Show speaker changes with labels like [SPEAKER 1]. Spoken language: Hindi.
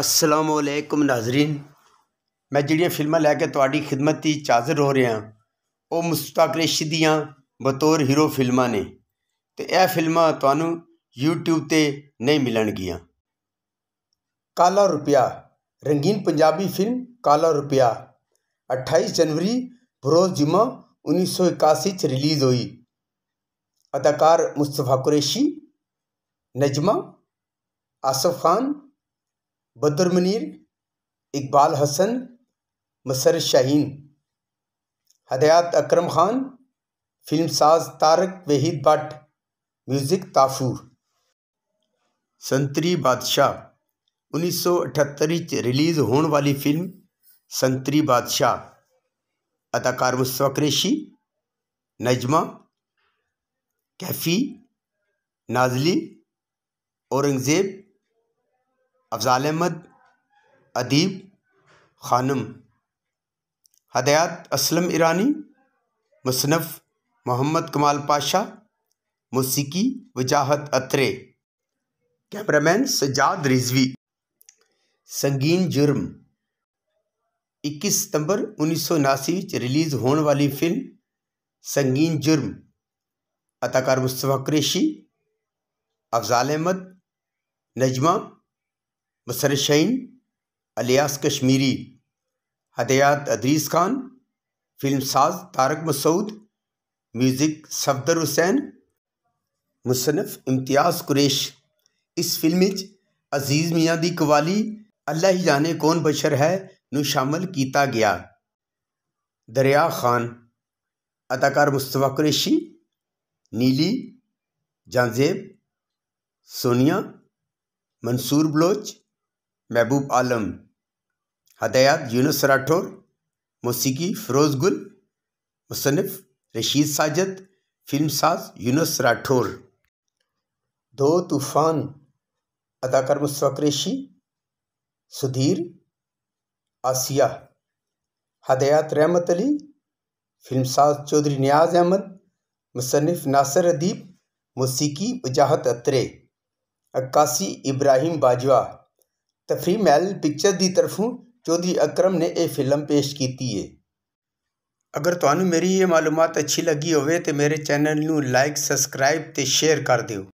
[SPEAKER 1] ਅਸਲਾਮੁਅਲੈਕਮ ਨਾਜ਼ਰੀਨ ਮੈਂ ਜਿਹੜੀਆਂ ਫਿਲਮਾਂ ਲੈ ਕੇ ਤੁਹਾਡੀ ਖਿਦਮਤ ਦੀ ਚਾਜ਼ਰ ਹੋ ਰਿਹਾ ਉਹ ਮੁਸਤਾਕ ਰਿਸ਼ੀ ਦੀਆਂ ਬਤੌਰ ਹੀਰੋ ਫਿਲਮਾਂ ਨੇ ਤੇ ਇਹ ਫਿਲਮਾਂ ਤੁਹਾਨੂੰ YouTube ਤੇ ਨਹੀਂ ਮਿਲਣਗੀਆਂ ਕਾਲਾ ਰੁਪਿਆ ਰੰਗੀਨ ਪੰਜਾਬੀ ਫਿਲਮ ਕਾਲਾ ਰੁਪਿਆ 28 ਜਨਵਰੀ ਬਰੋਜ਼ ਜਿਮਾ 1981 ਚ ਰਿਲੀਜ਼ ਹੋਈ ਅਦਾਕਾਰ ਮੁਸਤਫਾ ਕੁਰੈਸ਼ੀ ਨਜਮਾ ਆਸਫ ਖਾਨ बदर मुनीर इकबाल हसन मसर शाहीन हदयात अकरम खान फिल्म साज तारक वहीद भट्ट म्यूज़िक ताफूर संतरी बादशाह उन्नीस सौ रिलीज़ होने वाली फिल्म संतरी बादशाह अदाकार मुस्वा क्रेशी नजमा कैफ़ी नाजली औरंगज़ेब अफजाल अहमद अदीब खानम हदयात असलम ईरानी मुसनफ़ मोहम्मद कमाल पाशा मौसीकी वजाहत अतरे कैमरामैन सजाद रिजवी संगीन जुर्म 21 सितंबर उन्नीस सौ उनासी रिलीज़ होने वाली फिल्म संगीन जुर्म अदाकार मुस्तफ़ा क्रेशी अफजाल अहमद नजमा मसरशैन अलियास कश्मीरी हदयात अदरीस खान फिल्म साज तारक मसूद म्यूज़िक सफदर हुसैन मुसनफ़ इम्तियाज़ कुरेश इस फिल्म अजीज़ मियाँ दी कवाली अल्लाह ही जाने कौन बशर है ਨੂੰ ਸ਼ਾਮਲ ਕੀਤਾ ਗਿਆ ਦਰਿਆ ਖਾਨ ਅਦਾਕਾਰ ਮੁਸਤਫਾ ਕੁਰੇਸ਼ੀ ਨੀਲੀ ਜਾਂਜ਼ੇਬ ਸੋਨੀਆ ਮਨਸੂਰ महबूब आलम हदयात यूनुस राठौर मौसीकी फ़िरोज़ गुल मुसनफ़ रशीद साजद फिल्म साज यूनुस राठौर दो तूफ़ान अदाकार मुश्फाक रेशी सुधीर आसिया हदयात रहमत अली फिल्मसाज चौधरी नियाज अहमद मुसनफ़ नासर अदीब मौसीकी वजाहत अतरे अक्कासी इब्राहिम बाजवा ਤਫਰੀਮੈਲ ਪਿਕਚਰ ਦੀ ਤਰਫੋਂ ਚੌਧਰੀ ਅਕਰਮ ਨੇ ਇਹ ਫਿਲਮ ਪੇਸ਼ ਕੀਤੀ ਹੈ ਅਗਰ ਤੁਹਾਨੂੰ ਮੇਰੀ ਇਹ ਮਾਲੂਮਾਤ ਅੱਛੀ ਲੱਗੀ ਹੋਵੇ ਤੇ ਮੇਰੇ ਚੈਨਲ ਨੂੰ ਲਾਈਕ ਸਬਸਕ੍ਰਾਈਬ ਤੇ ਸ਼ੇਅਰ ਕਰ ਦਿਓ